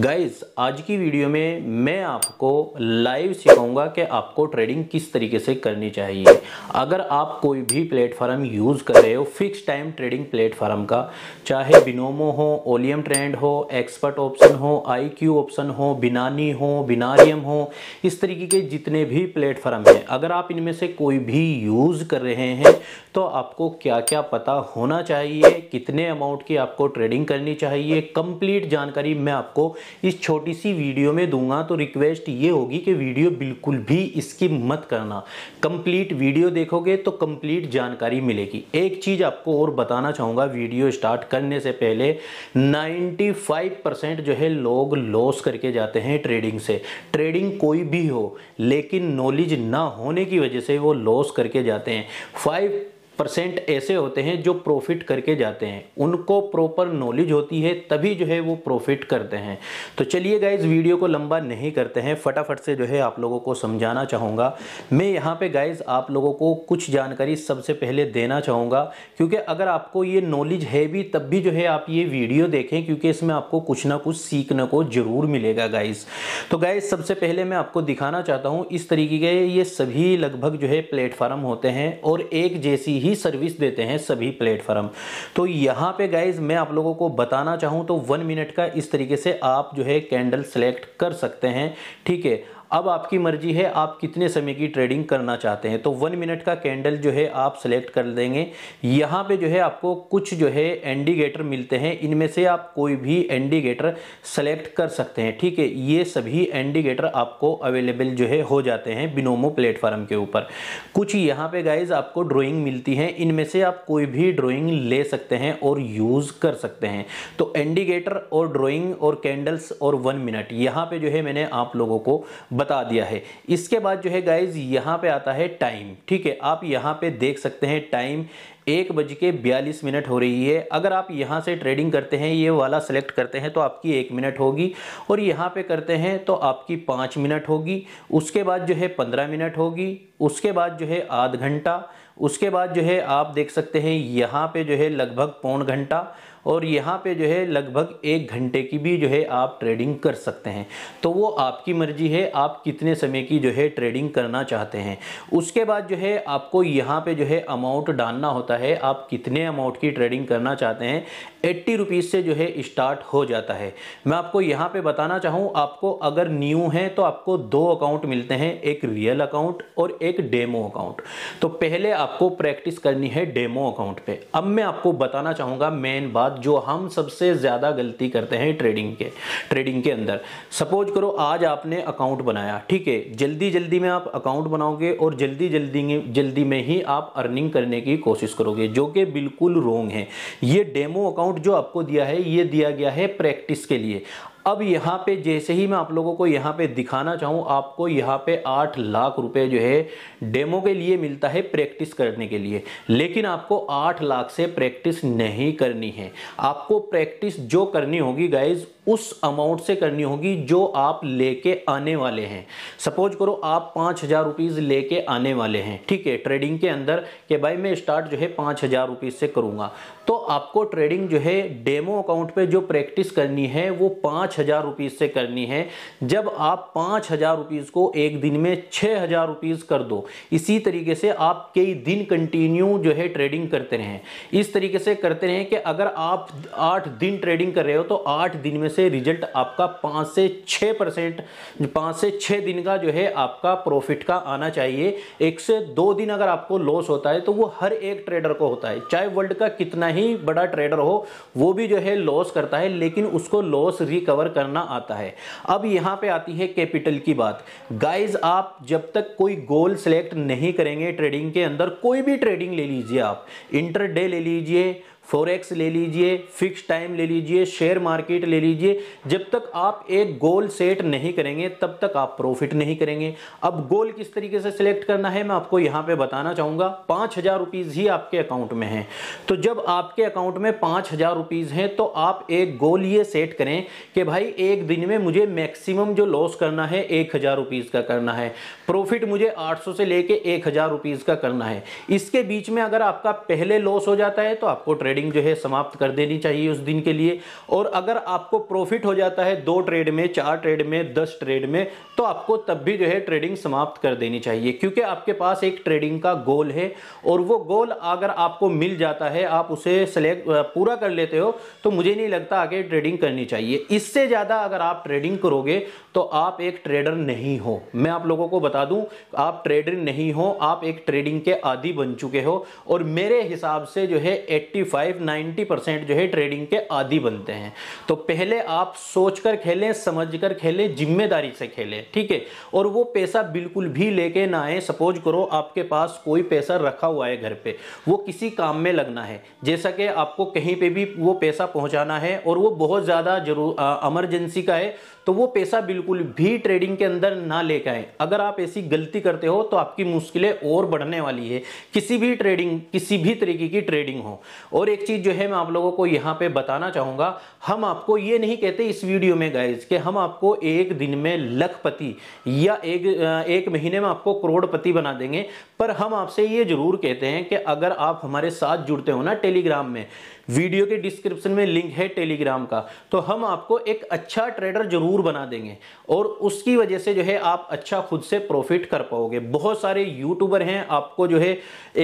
guys आज की video में मैं आपको लाइव सिखाऊंगा कि आपको ट्रेडिंग किस तरीके से करनी चाहिए अगर आप कोई भी प्लेटफॉर्म यूज़ कर रहे हो फिक्स टाइम ट्रेडिंग प्लेटफॉर्म का चाहे बिनोमो हो ओलियम ट्रेंड हो एक्सपर्ट ऑप्शन हो आईक्यू ऑप्शन हो बिनानी हो बिनारियम हो इस तरीके के जितने भी प्लेटफॉर्म हैं अगर आप इनमें से कोई भी यूज़ कर रहे हैं तो आपको क्या क्या पता होना चाहिए कितने अमाउंट की आपको ट्रेडिंग करनी चाहिए कंप्लीट जानकारी मैं आपको इस छोटी सी वीडियो में दूंगा तो रिक्वेस्ट ये होगी कि वीडियो बिल्कुल भी स्किप मत करना कंप्लीट वीडियो देखोगे तो कंप्लीट जानकारी मिलेगी एक चीज़ आपको और बताना चाहूंगा वीडियो स्टार्ट करने से पहले 95 परसेंट जो है लोग लॉस करके जाते हैं ट्रेडिंग से ट्रेडिंग कोई भी हो लेकिन नॉलेज ना होने की वजह से वो लॉस करके जाते हैं फाइव परसेंट ऐसे होते हैं जो प्रॉफिट करके जाते हैं उनको प्रॉपर नॉलेज होती है तभी जो है वो प्रॉफिट करते हैं तो चलिए गाइज वीडियो को लंबा नहीं करते हैं फटाफट से जो है आप लोगों को समझाना चाहूँगा मैं यहाँ पे गाइज आप लोगों को कुछ जानकारी सबसे पहले देना चाहूँगा क्योंकि अगर आपको ये नॉलेज है भी तब भी जो है आप ये वीडियो देखें क्योंकि इसमें आपको कुछ ना कुछ सीखने को ज़रूर मिलेगा गाइज तो गाइज सबसे पहले मैं आपको दिखाना चाहता हूँ इस तरीके के ये सभी लगभग जो है प्लेटफार्म होते हैं और एक जैसी ही ही सर्विस देते हैं सभी प्लेटफॉर्म तो यहाँ पे गाइज मैं आप लोगों को बताना चाहूँ तो वन मिनट का इस तरीके से आप जो है कैंडल सेलेक्ट कर सकते हैं ठीक है अब आपकी मर्जी है आप कितने समय की ट्रेडिंग करना चाहते हैं तो वन मिनट का कैंडल जो है आप सेलेक्ट कर देंगे यहाँ पे जो है आपको कुछ जो है इंडिकेटर मिलते हैं इनमें से आप कोई भी इंडिकेटर सेलेक्ट कर सकते हैं ठीक है ये सभी इंडिकेटर आपको अवेलेबल जो है हो जाते हैं बिनोमो प्लेटफॉर्म के ऊपर कुछ यहाँ पे गाइज आपको ड्रॉइंग मिलती है इनमें से आप कोई भी ड्रॉइंग ले सकते हैं और यूज़ कर सकते हैं तो इंडिकेटर और ड्रॉइंग और कैंडल्स और वन मिनट यहाँ पे जो है मैंने आप लोगों को बता दिया है इसके बाद जो है गाइज यहाँ पे आता है टाइम ठीक है आप यहाँ पे देख सकते हैं टाइम एक बज के बयालीस मिनट हो रही है अगर आप यहाँ से ट्रेडिंग करते हैं ये वाला सेलेक्ट करते हैं तो आपकी एक मिनट होगी और यहाँ पे करते हैं तो आपकी पाँच मिनट होगी उसके बाद जो है पंद्रह मिनट होगी उसके बाद जो है आध घंटा उसके बाद जो है आप देख सकते हैं यहाँ पे जो है लगभग पौन घंटा और यहाँ पे जो है लगभग एक घंटे की भी जो है आप ट्रेडिंग कर सकते हैं तो वो आपकी मर्जी है आप कितने समय की जो है ट्रेडिंग करना चाहते हैं उसके बाद जो है आपको यहाँ पे जो है अमाउंट डालना होता है आप कितने अमाउंट की ट्रेडिंग करना चाहते हैं एट्टी रुपीज़ से जो है स्टार्ट हो जाता है मैं आपको यहाँ पर बताना चाहूँ आपको अगर न्यू है तो आपको दो अकाउंट मिलते हैं एक रियल अकाउंट और एक डेमो अकाउंट तो पहले आपको प्रैक्टिस करनी है डेमो अकाउंट पर अब मैं आपको बताना चाहूँगा मेन बात बाद जो हम सबसे ज़्यादा गलती करते हैं ट्रेडिंग के ट्रेडिंग के अंदर सपोज करो आज आपने अकाउंट बनाया ठीक है जल्दी जल्दी में आप अकाउंट बनाओगे और जल्दी जल्दी जल्दी में ही आप अर्निंग करने की कोशिश करोगे जो कि बिल्कुल रोंग है ये डेमो अकाउंट जो आपको दिया है ये दिया गया है प्रैक्टिस के लिए अब यहाँ पे जैसे ही मैं आप लोगों को यहाँ पे दिखाना चाहूँ आपको यहाँ पे आठ लाख रुपए जो है डेमो के लिए मिलता है प्रैक्टिस करने के लिए लेकिन आपको आठ लाख से प्रैक्टिस नहीं करनी है आपको प्रैक्टिस जो करनी होगी गाइज उस अमाउंट से करनी होगी जो आप लेके आने वाले हैं सपोज करो आप पाँच हज़ार रुपीज़ लेके आने वाले हैं ठीक है ट्रेडिंग के अंदर कि भाई मैं स्टार्ट जो है पाँच हज़ार रुपीज़ से करूँगा तो आपको ट्रेडिंग जो है डेमो अकाउंट पे जो प्रैक्टिस करनी है वो पाँच हज़ार रुपीज़ से करनी है जब आप पाँच हज़ार रुपीज़ को एक दिन में छः हज़ार रुपीज़ कर दो इसी तरीके से आप कई दिन कंटिन्यू जो है ट्रेडिंग करते रहें इस तरीके से करते रहें कि अगर आप आठ दिन ट्रेडिंग कर रहे हो तो आठ दिन में में से रिजल्ट आपका पाँच से छः परसेंट पाँच से छः दिन का जो है आपका प्रॉफिट का आना चाहिए एक से दो दिन अगर आपको लॉस होता है तो वो हर एक ट्रेडर को होता है चाहे वर्ल्ड का कितना ही बड़ा ट्रेडर हो वो भी जो है लॉस करता है लेकिन उसको लॉस रिकवर करना आता है अब यहाँ पर आती है कैपिटल की बात गाइज आप जब तक कोई गोल सेलेक्ट नहीं करेंगे ट्रेडिंग के अंदर कोई भी ट्रेडिंग ले लीजिए आप इंटर ले लीजिए फोरेक्स ले लीजिए फिक्स टाइम ले लीजिए शेयर मार्केट ले लीजिए जब तक आप एक गोल सेट नहीं करेंगे तब तक आप प्रॉफिट नहीं करेंगे अब गोल किस तरीके से सिलेक्ट करना है मैं आपको यहाँ पे बताना चाहूँगा पाँच हज़ार रुपीज़ ही आपके अकाउंट में हैं तो जब आपके अकाउंट में पाँच हज़ार रुपीज़ हैं तो आप एक गोल ये सेट करें कि भाई एक दिन में मुझे मैक्सिमम जो लॉस करना है एक हज़ार रुपीज़ का करना है प्रॉफिट मुझे आठ सौ से लेके एक हज़ार रुपीज़ का करना है इसके बीच में अगर आपका पहले लॉस हो जाता है तो आपको ट्रेड ट्रेडिंग जो है समाप्त कर देनी चाहिए उस दिन के लिए और अगर आपको प्रॉफिट हो जाता है दो ट्रेड में चार ट्रेड में दस ट्रेड में तो आपको तब भी जो है ट्रेडिंग समाप्त कर देनी चाहिए क्योंकि आपके पास एक ट्रेडिंग का गोल है और वो गोल अगर आपको मिल जाता है आप उसे सेलेक्ट पूरा कर लेते हो तो मुझे नहीं लगता आगे ट्रेडिंग करनी चाहिए इससे ज़्यादा अगर आप ट्रेडिंग करोगे तो आप एक ट्रेडर नहीं हो मैं आप लोगों को बता दूं आप ट्रेडर नहीं हो आप एक ट्रेडिंग के आदि बन चुके हो और मेरे हिसाब से जो है 85 90 परसेंट जो है ट्रेडिंग के आदि बनते हैं तो पहले आप सोच कर खेलें समझ कर खेलें जिम्मेदारी से खेलें ठीक है और वो पैसा बिल्कुल भी लेके ना आए सपोज करो आपके पास कोई पैसा रखा हुआ है घर पे वो किसी काम में लगना है जैसा कि आपको कहीं पे भी वो पैसा पहुंचाना है और वो बहुत ज़्यादा जरूर एमरजेंसी का है तो वो पैसा बिल्कुल भी ट्रेडिंग के अंदर ना लेकर आए अगर आप ऐसी गलती करते हो तो आपकी मुश्किलें और बढ़ने वाली है किसी भी ट्रेडिंग किसी भी तरीके की ट्रेडिंग हो और एक चीज़ जो है मैं आप लोगों को यहाँ पे बताना चाहूँगा हम आपको ये नहीं कहते इस वीडियो में गाइज कि हम आपको एक दिन में लखपति या एक एक महीने में आपको करोड़पति बना देंगे पर हम आपसे ये जरूर कहते हैं कि अगर आप हमारे साथ जुड़ते हो ना टेलीग्राम में वीडियो के डिस्क्रिप्शन में लिंक है टेलीग्राम का तो हम आपको एक अच्छा ट्रेडर जरूर बना देंगे और उसकी वजह से जो है आप अच्छा खुद से प्रॉफिट कर पाओगे बहुत सारे यूट्यूबर हैं आपको जो है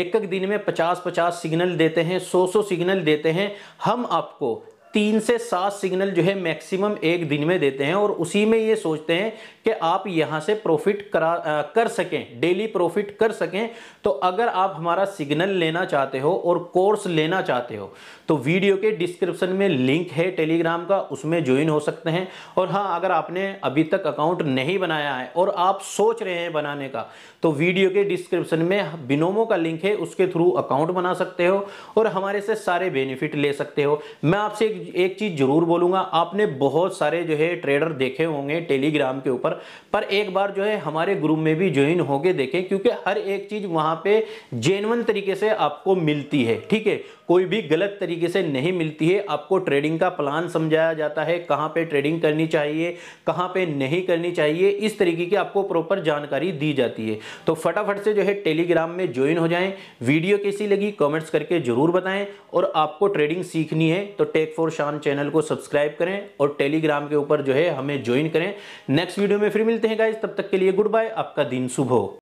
एक एक दिन में पचास पचास सिग्नल देते हैं सौ सौ सिग्नल देते हैं हम आपको तीन से सात सिग्नल जो है मैक्सिमम एक दिन में देते हैं और उसी में ये सोचते हैं कि आप यहाँ से प्रॉफिट करा आ, कर सकें डेली प्रॉफिट कर सकें तो अगर आप हमारा सिग्नल लेना चाहते हो और कोर्स लेना चाहते हो तो वीडियो के डिस्क्रिप्शन में लिंक है टेलीग्राम का उसमें ज्वाइन हो सकते हैं और हाँ अगर आपने अभी तक अकाउंट नहीं बनाया है और आप सोच रहे हैं बनाने का तो वीडियो के डिस्क्रिप्शन में बिनोमो का लिंक है उसके थ्रू अकाउंट बना सकते हो और हमारे से सारे बेनिफिट ले सकते हो मैं आपसे एक एक चीज जरूर बोलूंगा आपने बहुत सारे जो है ट्रेडर देखे होंगे टेलीग्राम के ऊपर पर एक बार जो है हमारे ग्रुप में भी ज्वाइन होके देखें क्योंकि हर एक चीज वहां पे जेनवन तरीके से आपको मिलती है ठीक है कोई भी गलत तरीके से नहीं मिलती है आपको ट्रेडिंग का प्लान समझाया जाता है कहाँ पे ट्रेडिंग करनी चाहिए कहाँ पे नहीं करनी चाहिए इस तरीके की आपको प्रॉपर जानकारी दी जाती है तो फटाफट से जो है टेलीग्राम में ज्वाइन हो जाएं वीडियो कैसी लगी कमेंट्स करके जरूर बताएं और आपको ट्रेडिंग सीखनी है तो टेक फॉर और शान चैनल को सब्सक्राइब करें और टेलीग्राम के ऊपर जो है हमें ज्वाइन करें नेक्स्ट वीडियो में फिर मिलते हैं गाइज तब तक के लिए गुड बाय आपका दिन शुभ हो